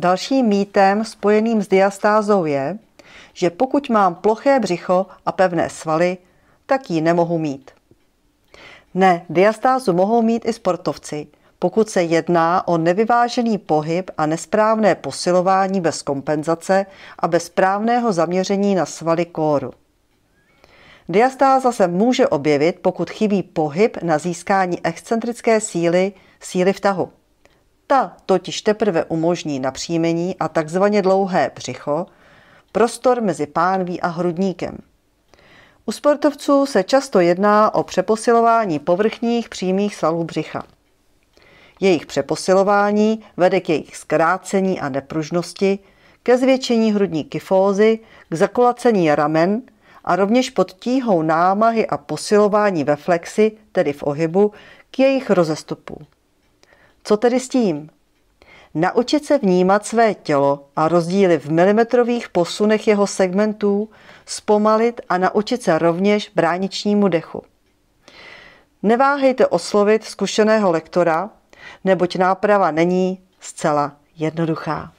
Dalším mýtem spojeným s diastázou je, že pokud mám ploché břicho a pevné svaly, tak ji nemohu mít. Ne, diastázu mohou mít i sportovci, pokud se jedná o nevyvážený pohyb a nesprávné posilování bez kompenzace a bez správného zaměření na svaly kóru. Diastáza se může objevit, pokud chybí pohyb na získání excentrické síly, síly v tahu. Ta totiž teprve umožní napříjmení a takzvaně dlouhé břicho, prostor mezi pánví a hrudníkem. U sportovců se často jedná o přeposilování povrchních přímých svalů břicha. Jejich přeposilování vede k jejich zkrácení a nepružnosti, ke zvětšení hrudní kyfózy, k zakolacení ramen a rovněž pod tíhou námahy a posilování ve flexi, tedy v ohybu, k jejich rozestupu. Co tedy s tím? Naučit se vnímat své tělo a rozdíly v milimetrových posunech jeho segmentů, zpomalit a naučit se rovněž bráničnímu dechu. Neváhejte oslovit zkušeného lektora, neboť náprava není zcela jednoduchá.